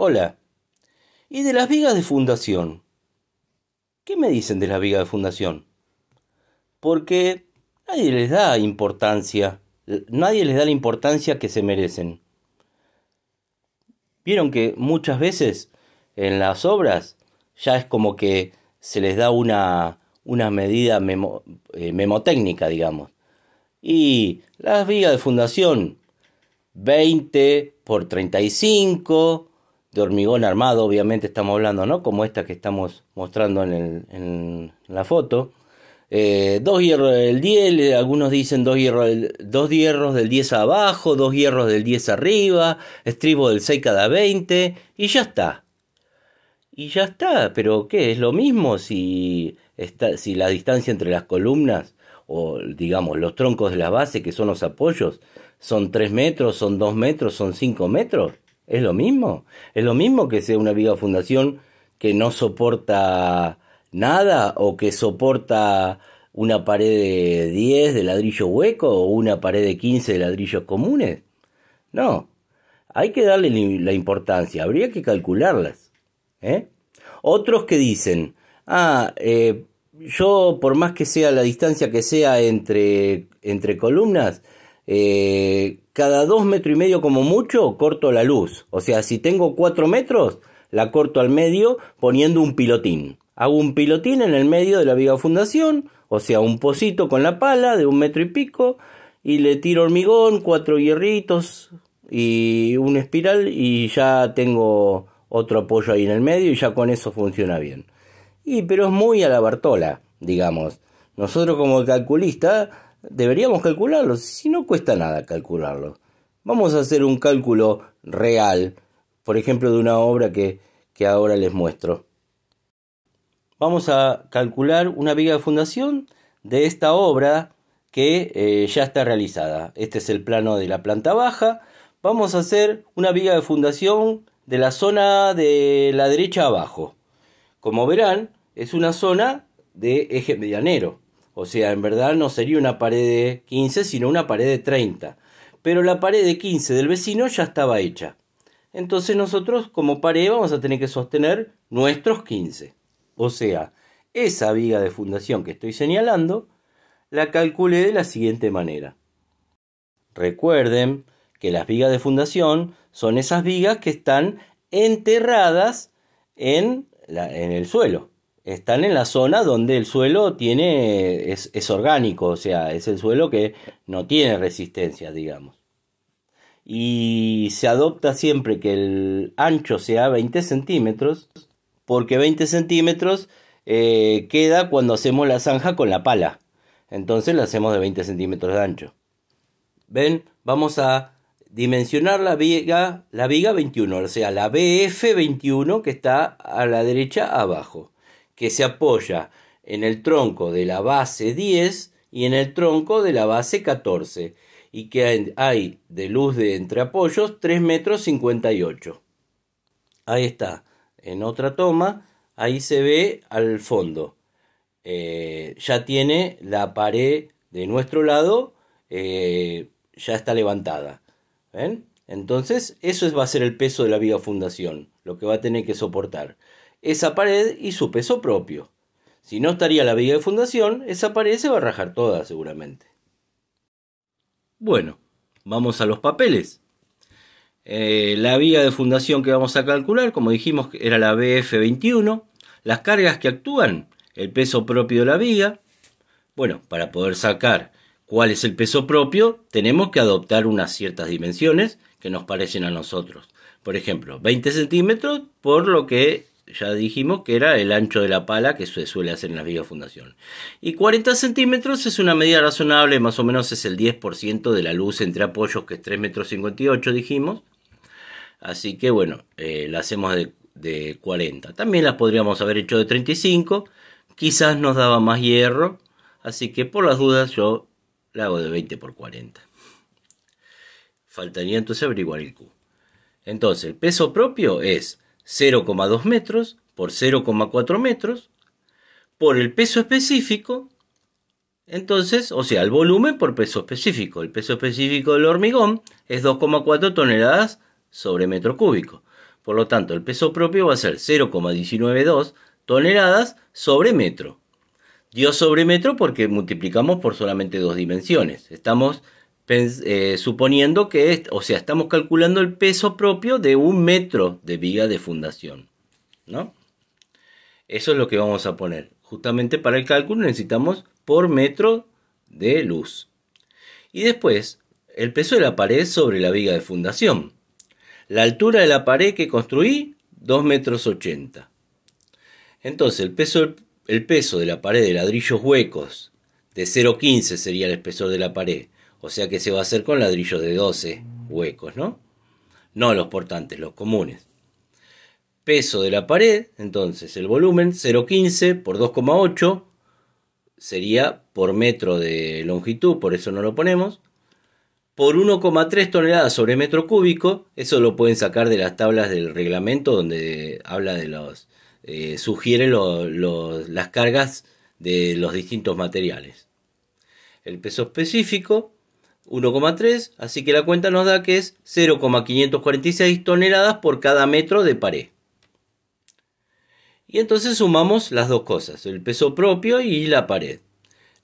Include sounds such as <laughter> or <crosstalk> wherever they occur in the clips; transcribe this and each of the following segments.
Hola. ¿Y de las vigas de fundación? ¿Qué me dicen de las vigas de fundación? Porque nadie les da importancia, nadie les da la importancia que se merecen. Vieron que muchas veces en las obras ya es como que se les da una, una medida memo, eh, memotécnica, digamos. Y las vigas de fundación, 20 por 35, de hormigón armado, obviamente estamos hablando, ¿no? Como esta que estamos mostrando en, el, en la foto. Eh, dos hierros del 10, algunos dicen dos hierros, del, dos hierros del 10 abajo, dos hierros del 10 arriba, estribo del 6 cada 20 y ya está. Y ya está, pero ¿qué? ¿Es lo mismo si, está, si la distancia entre las columnas o digamos los troncos de la base que son los apoyos son 3 metros, son 2 metros, son 5 metros? Es lo mismo. Es lo mismo que sea una viva fundación que no soporta nada o que soporta una pared de 10 de ladrillo hueco o una pared de 15 de ladrillos comunes. No, hay que darle la importancia, habría que calcularlas. ¿eh? Otros que dicen, ah, eh, yo por más que sea la distancia que sea entre, entre columnas, eh, cada dos metros y medio como mucho corto la luz. O sea, si tengo cuatro metros, la corto al medio poniendo un pilotín. Hago un pilotín en el medio de la viga fundación, o sea, un pocito con la pala de un metro y pico, y le tiro hormigón, cuatro hierritos y un espiral, y ya tengo otro apoyo ahí en el medio, y ya con eso funciona bien. Y pero es muy a la Bartola, digamos. Nosotros como calculista deberíamos calcularlo, si no cuesta nada calcularlo. Vamos a hacer un cálculo real, por ejemplo, de una obra que, ahora les muestro. Vamos a calcular una viga de fundación de esta obra que eh, ya está realizada. Este es el plano de la planta baja. Vamos a hacer una viga de fundación de la zona de la derecha abajo. Como verán, es una zona de eje medianero. O sea, en verdad no sería una pared de 15, sino una pared de 30. Pero la pared de 15 del vecino ya estaba hecha. Entonces nosotros como pared vamos a tener que sostener nuestros 15. O sea, esa viga de fundación que estoy señalando, la calculé de la siguiente manera. Recuerden que las vigas de fundación son esas vigas que están enterradas en, en el suelo están en la zona donde el suelo tiene, es, orgánico, o sea, es el suelo que no tiene resistencia, digamos. Y se adopta siempre que el ancho sea 20 centímetros, porque 20 centímetros eh, queda cuando hacemos la zanja con la pala. Entonces la hacemos de 20 centímetros de ancho. ¿Ven? Vamos a dimensionar la viga, la viga 21, o sea, la BF21 que está a la derecha abajo que se apoya en el tronco de la base 10 y en el tronco de la base 14 y que hay de luz de entre apoyos 3 metros 58. Ahí está, en otra toma, ahí se ve al fondo. Eh, ya tiene la pared de nuestro lado, eh, ya está levantada. Entonces, eso va a ser el peso de la viga fundación, lo que va a tener que soportar esa pared y su peso propio. Si no estaría la viga de fundación, esa pared se va a rajar toda seguramente. Bueno, vamos a los papeles. Eh, la viga de fundación que vamos a calcular, como dijimos, era la BF21. Las cargas que actúan, el peso propio de la viga. Bueno, para poder sacar cuál es el peso propio, tenemos que adoptar unas ciertas dimensiones que nos parecen a nosotros. Por ejemplo, 20 centímetros por lo que ya dijimos que era el ancho de la pala que se suele hacer en las vigas fundación. Y 40 centímetros es una medida razonable, más o menos es el 10% de la luz entre apoyos, que es 3,58 metros dijimos. Así que bueno, eh, la hacemos de, de 40. También las podríamos haber hecho de 35, quizás nos daba más hierro, así que por las dudas yo la hago de 20 por 40. Faltaría entonces averiguar el Q. Entonces, el peso propio es 0,2 metros por 0,4 metros por el peso específico. Entonces, o sea, el volumen por peso específico. El peso específico del hormigón es 2,4 toneladas sobre metro cúbico. Por lo tanto, el peso propio va a ser 0,192 toneladas sobre metro. Dio sobre metro porque multiplicamos por solamente dos dimensiones. Estamos eh, suponiendo que, o sea, estamos calculando el peso propio de un metro de viga de fundación, ¿no? Eso es lo que vamos a poner. Justamente para el cálculo necesitamos por metro de luz. Y después, el peso de la pared sobre la viga de fundación. La altura de la pared que construí, 2 metros 80. Entonces, el peso, el peso de la pared de ladrillos huecos de 0,15 sería el espesor de la pared o sea que se va a hacer con ladrillos de 12 huecos, ¿no? No los portantes, los comunes. Peso de la pared, entonces el volumen 0,15 por 2,8 sería por metro de longitud, por eso no lo ponemos. Por 1,3 toneladas sobre metro cúbico, eso lo pueden sacar de las tablas del reglamento donde habla de los, eh, sugiere las cargas de los distintos materiales. El peso específico 1,3, así que la cuenta nos da que es 0,546 toneladas por cada metro de pared. Y entonces sumamos las dos cosas, el peso propio y la pared.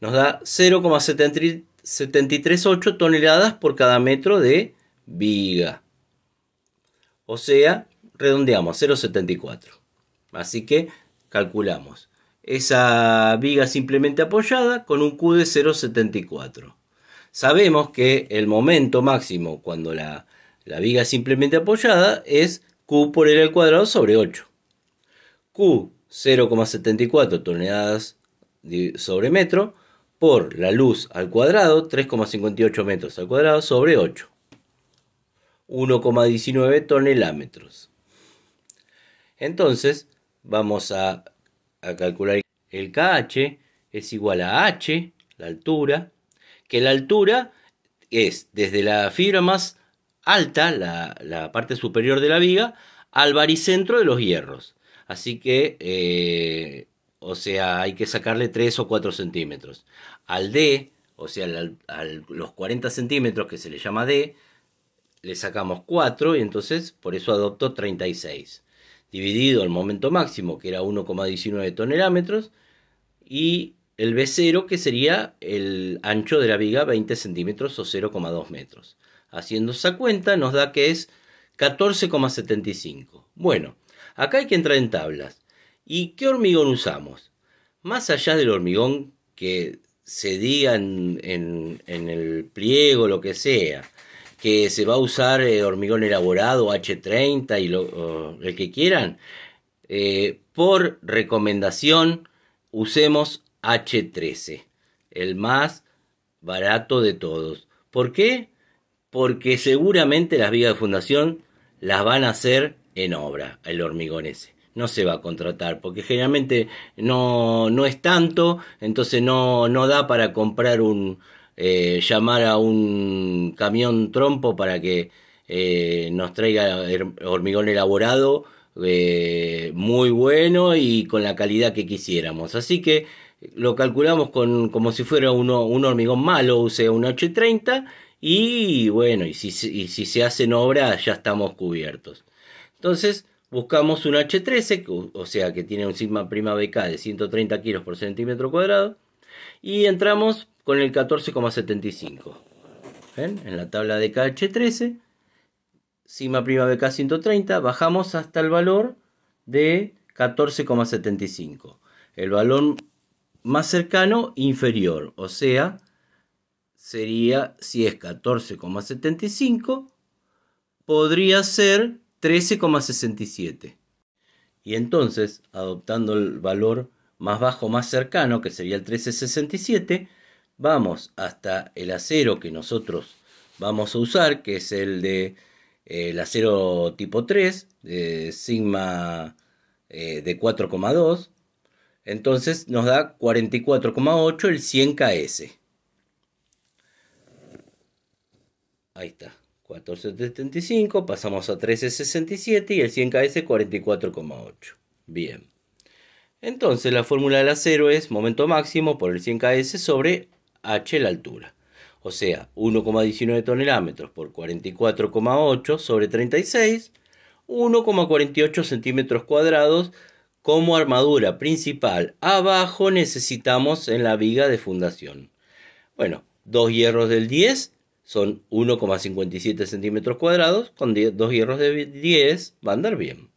Nos da 0,738 toneladas por cada metro de viga. O sea, redondeamos 0,74. Así que calculamos esa viga simplemente apoyada con un Q de 0,74. Sabemos que el momento máximo cuando la, viga es simplemente apoyada es Q por L al cuadrado sobre 8. Q 0,74 toneladas sobre metro por la luz al cuadrado, 3,58 metros al cuadrado sobre 8. 1,19 tonelámetros. Entonces, vamos a, a calcular el KH es igual a H, la altura, que la altura es desde la fibra más alta, la, parte superior de la viga, al baricentro de los hierros. Así que, eh, o sea, hay que sacarle 3 o 4 centímetros. Al D, o sea, al, los 40 centímetros que se le llama D, le sacamos 4 y entonces por eso adopto 36. Dividido al momento máximo, que era 1,19 tonelámetros, y el B0 que sería el ancho de la viga 20 centímetros o 0,2 metros. Haciendo esa cuenta nos da que es 14,75. Bueno, acá hay que entrar en tablas. ¿Y qué hormigón usamos? Más allá del hormigón que se diga en, el pliego, lo que sea, que se va a usar el eh, hormigón elaborado, H30 y lo, el que quieran, eh, por recomendación usemos H13, el más barato de todos. ¿Por qué? Porque seguramente las vigas de fundación las van a hacer en obra, el hormigón ese. No se va a contratar, porque generalmente no, no es tanto, entonces no, no da para comprar un, eh, llamar a un camión trompo para que eh, nos traiga hormigón elaborado eh, muy bueno y con la calidad que quisiéramos. Así que lo calculamos con, como si fuera uno, un hormigón malo, use un H30 y bueno, y si, si se hacen obras ya estamos cubiertos. Entonces buscamos un H13, o sea que tiene un sigma prima BK de 130 kilos por centímetro cuadrado y entramos con el 14,75. En la tabla de KH13, sigma prima BK 130, bajamos hasta el valor de 14,75. El valor más cercano inferior, o sea, sería si es 14,75, podría ser 13,67. Y entonces, adoptando el valor más bajo, más cercano, que sería el 1367, vamos hasta el acero que nosotros vamos a usar, que es el de eh, el acero tipo 3, de sigma eh, de 4,2, entonces nos da 44,8 el 100 KS. Ahí está. 1475, pasamos a 1367 y el 100 KS 44,8. Bien. Entonces la fórmula del acero es momento máximo por el 100 KS sobre H la altura. O sea, 1,19 tonelámetros por 44,8 sobre 36, 1,48 centímetros cuadrados como armadura principal. Abajo necesitamos en la viga de fundación. Bueno, dos hierros del 10 son 1,57 centímetros cuadrados. Con dos hierros de 10 va a andar bien.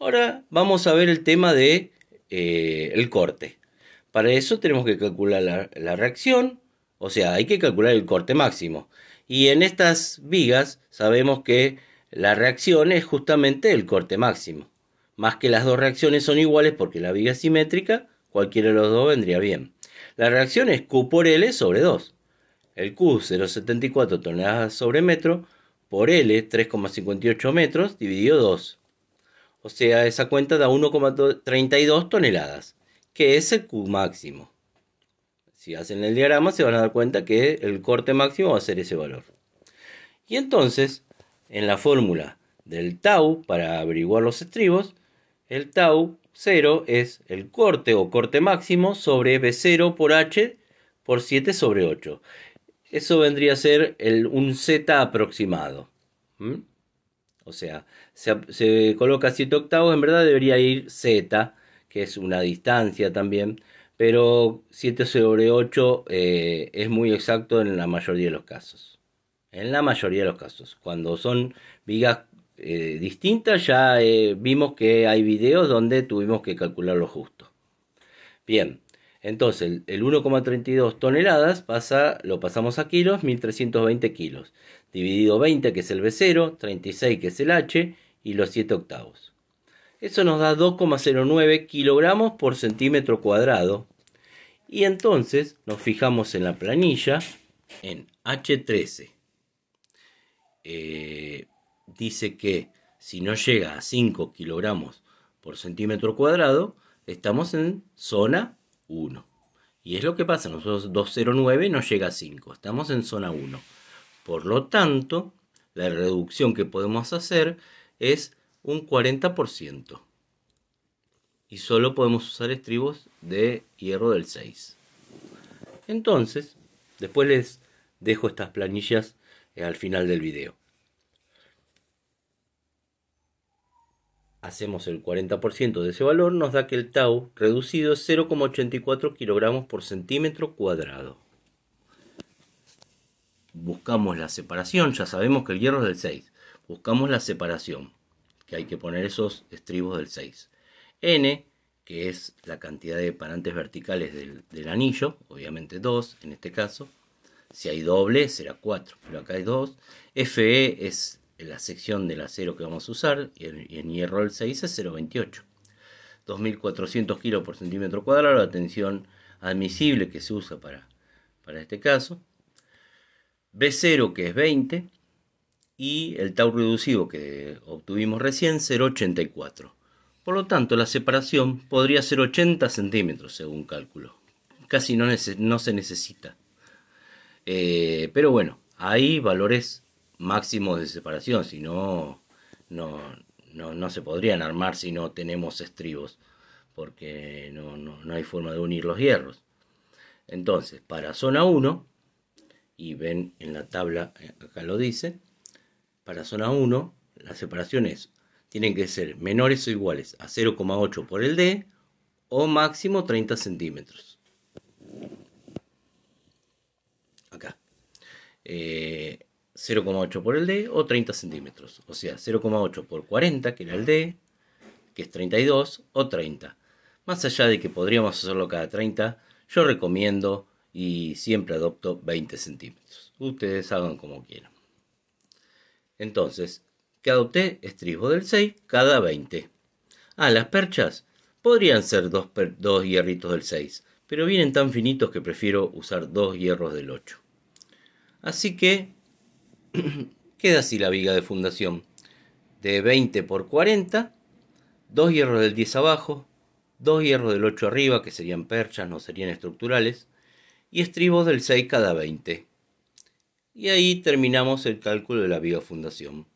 Ahora vamos a ver el tema de eh, el corte. Para eso tenemos que calcular la reacción, o sea, hay que calcular el corte máximo. Y en estas vigas sabemos que la reacción es justamente el corte máximo. Más que las dos reacciones son iguales porque la viga es simétrica, cualquiera de los dos vendría bien. La reacción es Q por L sobre 2. El Q 0,74 toneladas sobre metro por L 3,58 metros dividido 2. O sea, esa cuenta da 1,32 toneladas, que es el Q máximo. Si hacen el diagrama se van a dar cuenta que el corte máximo va a ser ese valor. Y entonces, en la fórmula del tau para averiguar los estribos, el tau 0 es el corte o corte máximo sobre B0 por H por 7 sobre 8. Eso vendría a ser el, un Z aproximado. O sea, se, coloca 7 octavos, en verdad debería ir Z, que es una distancia también, pero 7 sobre 8 eh, es muy exacto en la mayoría de los casos. En la mayoría de los casos, cuando son vigas eh, distinta ya eh, vimos que hay videos donde tuvimos que calcular lo justo. Bien, entonces el 1,32 toneladas pasa, lo pasamos a kilos, 1320 kilos, dividido 20 que es el B0, 36 que es el H y los 7 octavos. Eso nos da 2,09 kilogramos por centímetro cuadrado. Y entonces nos fijamos en la planilla en H13 dice que si no llega a 5 kilogramos por centímetro cuadrado, estamos en zona 1. Y es lo que pasa, nosotros 209 no llega a 5, estamos en zona 1. Por lo tanto, la reducción que podemos hacer es un 40%. Y solo podemos usar estribos de hierro del 6. Entonces, después les dejo estas planillas eh, al final del video. hacemos el 40% de ese valor, nos da que el tau reducido es 0,84 kilogramos por centímetro cuadrado. Buscamos la separación, ya sabemos que el hierro es del 6. Buscamos la separación, que hay que poner esos estribos del 6. N, que es la cantidad de parantes verticales del, del anillo, obviamente 2 en este caso. Si hay doble, será 4, pero acá hay 2. FE es la sección del acero que vamos a usar, en, hierro el 6 es 0,28. 2.400 kilos por centímetro cuadrado, la tensión admisible que se usa para, para este caso. B0 que es 20 y el tau reducido que obtuvimos recién 0,84. Por lo tanto, la separación podría ser 80 centímetros según cálculo. Casi no, se necesita. Eh, pero bueno, hay valores máximos de separación, si no, no, se podrían armar si no tenemos estribos, porque no, hay forma de unir los hierros. Entonces, para zona 1, y ven en la tabla, eh, acá lo dice, para zona 1 las separaciones tienen que ser menores o iguales a 0,8 por el D o máximo 30 centímetros. Acá. Eh, 0,8 por el D o 30 centímetros. O sea, 0,8 por 40, que era el D, que es 32, o 30. Más allá de que podríamos hacerlo cada 30, yo recomiendo y siempre adopto 20 centímetros. Ustedes hagan como quieran. Entonces, que adopté estribo del 6 cada 20. Ah, las perchas podrían ser dos, dos hierritos del 6, pero vienen tan finitos que prefiero usar dos hierros del 8. Así que <clears throat> Queda así la viga de fundación. De 20 por 40, dos hierros del 10 abajo, dos hierros del 8 arriba, que serían perchas, no serían estructurales, y estribos del 6 cada 20. Y ahí terminamos el cálculo de la viga fundación.